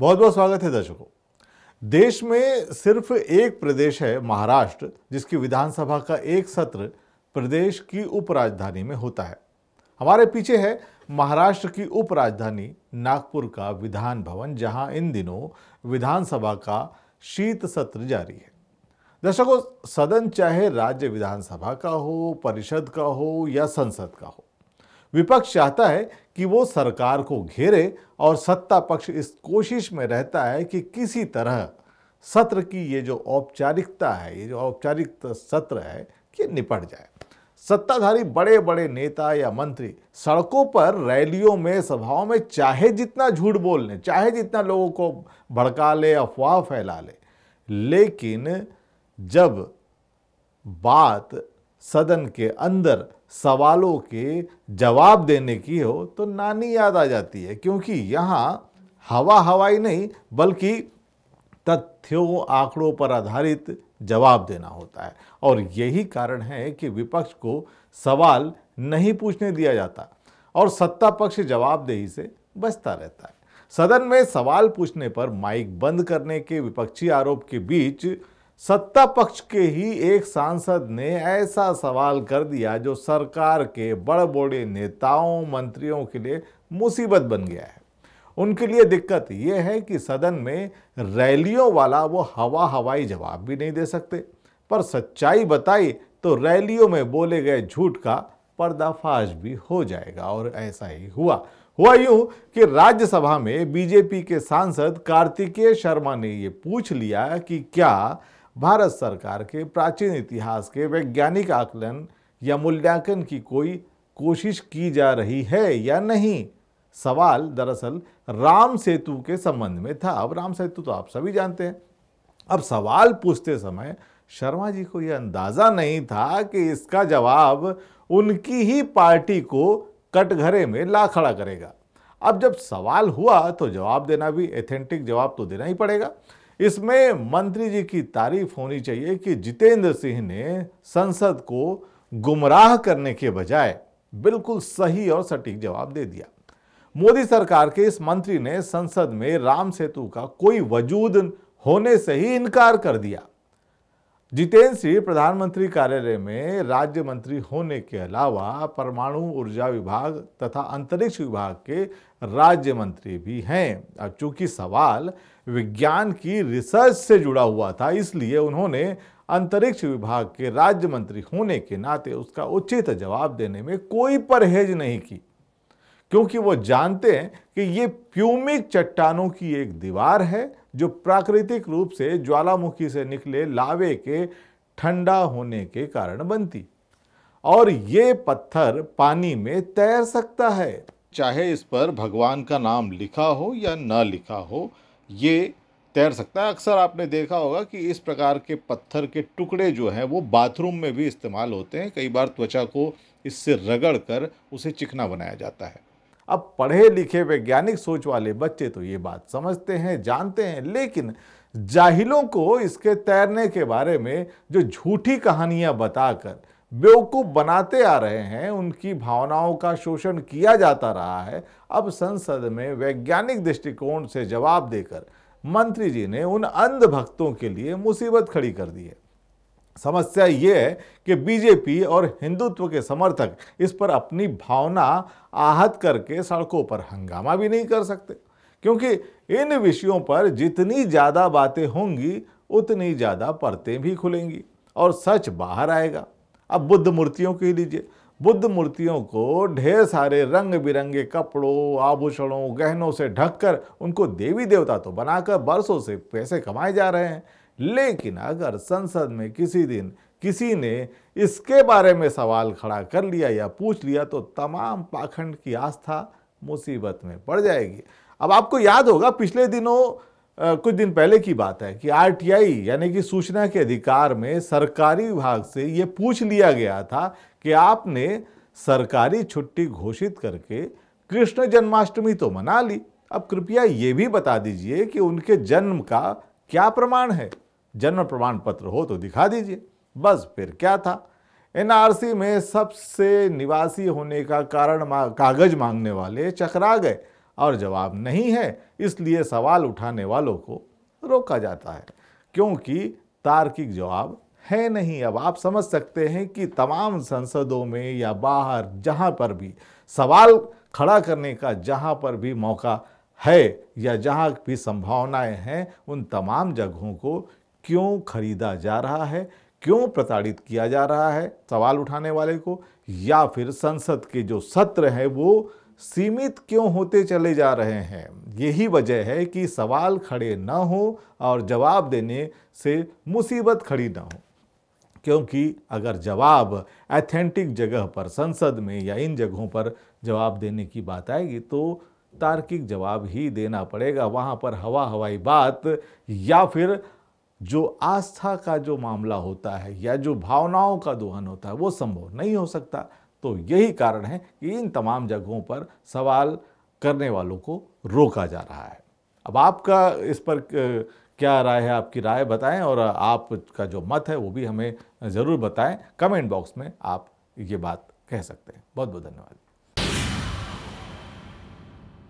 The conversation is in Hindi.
बहुत बहुत स्वागत है दर्शकों देश में सिर्फ एक प्रदेश है महाराष्ट्र जिसकी विधानसभा का एक सत्र प्रदेश की उपराजधानी में होता है हमारे पीछे है महाराष्ट्र की उपराजधानी नागपुर का विधान भवन जहां इन दिनों विधानसभा का शीत सत्र जारी है दर्शकों सदन चाहे राज्य विधानसभा का हो परिषद का हो या संसद का हो विपक्ष चाहता है कि वो सरकार को घेरे और सत्ता पक्ष इस कोशिश में रहता है कि किसी तरह सत्र की ये जो औपचारिकता है ये जो औपचारिक सत्र है कि निपट जाए सत्ताधारी बड़े बड़े नेता या मंत्री सड़कों पर रैलियों में सभाओं में चाहे जितना झूठ बोल लें चाहे जितना लोगों को भड़का ले अफवाह फैला ले लेकिन जब बात सदन के अंदर सवालों के जवाब देने की हो तो नानी याद आ जाती है क्योंकि यहाँ हवा हवाई नहीं बल्कि तथ्यों आंकड़ों पर आधारित जवाब देना होता है और यही कारण है कि विपक्ष को सवाल नहीं पूछने दिया जाता और सत्ता पक्ष जवाबदेही से बचता रहता है सदन में सवाल पूछने पर माइक बंद करने के विपक्षी आरोप के बीच सत्ता पक्ष के ही एक सांसद ने ऐसा सवाल कर दिया जो सरकार के बड़े नेताओं मंत्रियों के लिए मुसीबत बन गया है उनके लिए दिक्कत ये है कि सदन में रैलियों वाला वो हवा हवाई जवाब भी नहीं दे सकते पर सच्चाई बताई तो रैलियों में बोले गए झूठ का पर्दाफाश भी हो जाएगा और ऐसा ही हुआ हुआ यूं कि राज्यसभा में बीजेपी के सांसद कार्तिकेय शर्मा ने ये पूछ लिया कि क्या भारत सरकार के प्राचीन इतिहास के वैज्ञानिक आकलन या मूल्यांकन की कोई कोशिश की जा रही है या नहीं सवाल दरअसल राम सेतु के संबंध में था अब राम सेतु तो आप सभी जानते हैं अब सवाल पूछते समय शर्मा जी को यह अंदाज़ा नहीं था कि इसका जवाब उनकी ही पार्टी को कटघरे में ला खड़ा करेगा अब जब सवाल हुआ तो जवाब देना भी एथेंटिक जवाब तो देना ही पड़ेगा इसमें मंत्री जी की तारीफ होनी चाहिए कि जितेंद्र सिंह ने संसद को गुमराह करने के बजाय बिल्कुल सही और सटीक जवाब दे दिया मोदी सरकार के इस मंत्री ने संसद में राम सेतु का कोई वजूद होने से ही इनकार कर दिया जितेंद्र सिंह प्रधानमंत्री कार्यालय में राज्य मंत्री होने के अलावा परमाणु ऊर्जा विभाग तथा अंतरिक्ष विभाग के राज्य मंत्री भी हैं अब चूंकि सवाल विज्ञान की रिसर्च से जुड़ा हुआ था इसलिए उन्होंने अंतरिक्ष विभाग के राज्य मंत्री होने के नाते उसका उचित जवाब देने में कोई परहेज नहीं की क्योंकि वो जानते हैं कि ये प्यूमिक चट्टानों की एक दीवार है जो प्राकृतिक रूप से ज्वालामुखी से निकले लावे के ठंडा होने के कारण बनती और ये पत्थर पानी में तैर सकता है चाहे इस पर भगवान का नाम लिखा हो या ना लिखा हो ये तैर सकता है अक्सर आपने देखा होगा कि इस प्रकार के पत्थर के टुकड़े जो हैं वो बाथरूम में भी इस्तेमाल होते हैं कई बार त्वचा को इससे रगड़ कर उसे चिकना बनाया जाता है अब पढ़े लिखे वैज्ञानिक सोच वाले बच्चे तो ये बात समझते हैं जानते हैं लेकिन जाहिलों को इसके तैरने के बारे में जो झूठी कहानियां बताकर बेवकूफ़ बनाते आ रहे हैं उनकी भावनाओं का शोषण किया जाता रहा है अब संसद में वैज्ञानिक दृष्टिकोण से जवाब देकर मंत्री जी ने उन अंध भक्तों के लिए मुसीबत खड़ी कर दी है समस्या ये है कि बीजेपी और हिंदुत्व के समर्थक इस पर अपनी भावना आहत करके सड़कों पर हंगामा भी नहीं कर सकते क्योंकि इन विषयों पर जितनी ज़्यादा बातें होंगी उतनी ज़्यादा परतें भी खुलेंगी और सच बाहर आएगा अब बुद्ध मूर्तियों की लीजिए बुद्ध मूर्तियों को ढेर सारे रंग बिरंगे कपड़ों आभूषणों गहनों से ढककर उनको देवी देवता तो बनाकर बरसों से पैसे कमाए जा रहे हैं लेकिन अगर संसद में किसी दिन किसी ने इसके बारे में सवाल खड़ा कर लिया या पूछ लिया तो तमाम पाखंड की आस्था मुसीबत में पड़ जाएगी अब आपको याद होगा पिछले दिनों आ, कुछ दिन पहले की बात है कि आरटीआई यानी कि सूचना के अधिकार में सरकारी विभाग से ये पूछ लिया गया था कि आपने सरकारी छुट्टी घोषित करके कृष्ण जन्माष्टमी तो मना ली अब कृपया ये भी बता दीजिए कि उनके जन्म का क्या प्रमाण है जन्म प्रमाण पत्र हो तो दिखा दीजिए बस फिर क्या था एनआरसी में सबसे निवासी होने का कारण मा, कागज मांगने वाले चकरा गए और जवाब नहीं है इसलिए सवाल उठाने वालों को रोका जाता है क्योंकि तार्किक जवाब है नहीं अब आप समझ सकते हैं कि तमाम संसदों में या बाहर जहाँ पर भी सवाल खड़ा करने का जहाँ पर भी मौका है या जहाँ भी संभावनाएं हैं उन तमाम जगहों को क्यों खरीदा जा रहा है क्यों प्रताड़ित किया जा रहा है सवाल उठाने वाले को या फिर संसद के जो सत्र हैं वो सीमित क्यों होते चले जा रहे हैं यही वजह है कि सवाल खड़े ना हो और जवाब देने से मुसीबत खड़ी ना हो क्योंकि अगर जवाब एथेंटिक जगह पर संसद में या इन जगहों पर जवाब देने की बात आएगी तो तार्किक जवाब ही देना पड़ेगा वहाँ पर हवा हवाई बात या फिर जो आस्था का जो मामला होता है या जो भावनाओं का दोहन होता है वो संभव नहीं हो सकता तो यही कारण है कि इन तमाम जगहों पर सवाल करने वालों को रोका जा रहा है अब आपका इस पर क्या राय है आपकी राय बताएं और आपका जो मत है वो भी हमें ज़रूर बताएं कमेंट बॉक्स में आप ये बात कह सकते हैं बहुत बहुत धन्यवाद